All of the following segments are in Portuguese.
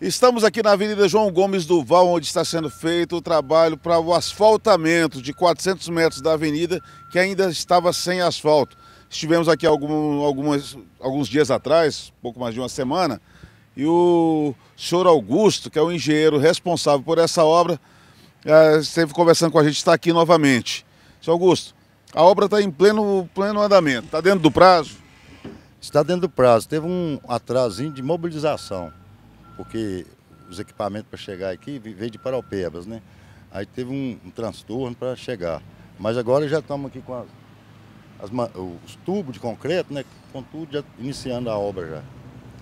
Estamos aqui na Avenida João Gomes Duval, onde está sendo feito o trabalho para o asfaltamento de 400 metros da avenida, que ainda estava sem asfalto. Estivemos aqui algum, algumas, alguns dias atrás, pouco mais de uma semana, e o senhor Augusto, que é o engenheiro responsável por essa obra, eh, esteve conversando com a gente, está aqui novamente. Senhor Augusto, a obra está em pleno, pleno andamento, está dentro do prazo? Está dentro do prazo, teve um atrasinho de mobilização porque os equipamentos para chegar aqui veio de Paraupebas, né? Aí teve um, um transtorno para chegar. Mas agora já estamos aqui com as, as, os tubos de concreto, né? Com tudo já iniciando a obra já.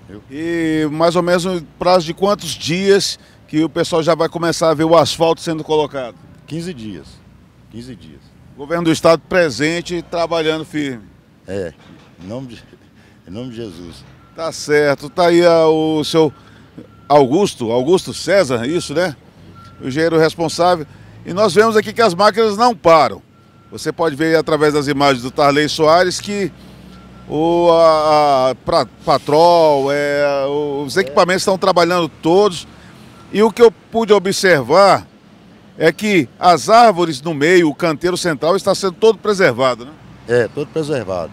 Viu? E mais ou menos um prazo de quantos dias que o pessoal já vai começar a ver o asfalto sendo colocado? 15 dias. 15 dias. governo do estado presente, trabalhando firme. É, em nome de, em nome de Jesus. Tá certo, tá aí ah, o seu Augusto, Augusto César, é isso, né? O engenheiro responsável. E nós vemos aqui que as máquinas não param. Você pode ver através das imagens do Tarley Soares que o a, a, pra, patrol, é, os equipamentos estão trabalhando todos. E o que eu pude observar é que as árvores no meio, o canteiro central, está sendo todo preservado, né? É, todo preservado.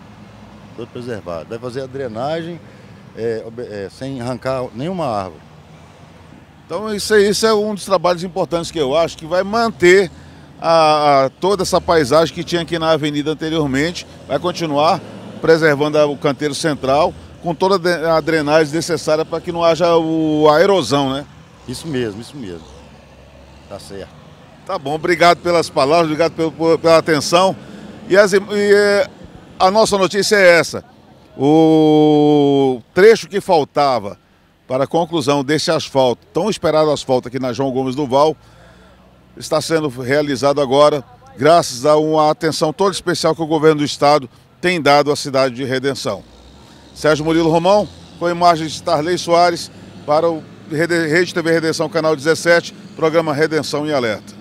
Todo preservado. Vai fazer a drenagem é, é, sem arrancar nenhuma árvore. Então isso, isso é um dos trabalhos importantes que eu acho que vai manter a, a, toda essa paisagem que tinha aqui na avenida anteriormente, vai continuar preservando o canteiro central com toda a drenagem necessária para que não haja o, a erosão, né? Isso mesmo, isso mesmo. Tá certo. Tá bom, obrigado pelas palavras, obrigado pelo, pela atenção. E, as, e é, a nossa notícia é essa. O trecho que faltava para a conclusão desse asfalto, tão esperado asfalto aqui na João Gomes Duval, está sendo realizado agora, graças a uma atenção toda especial que o governo do estado tem dado à cidade de Redenção. Sérgio Murilo Romão, com imagens de Tarley Soares, para o Rede TV Redenção, canal 17, programa Redenção e Alerta.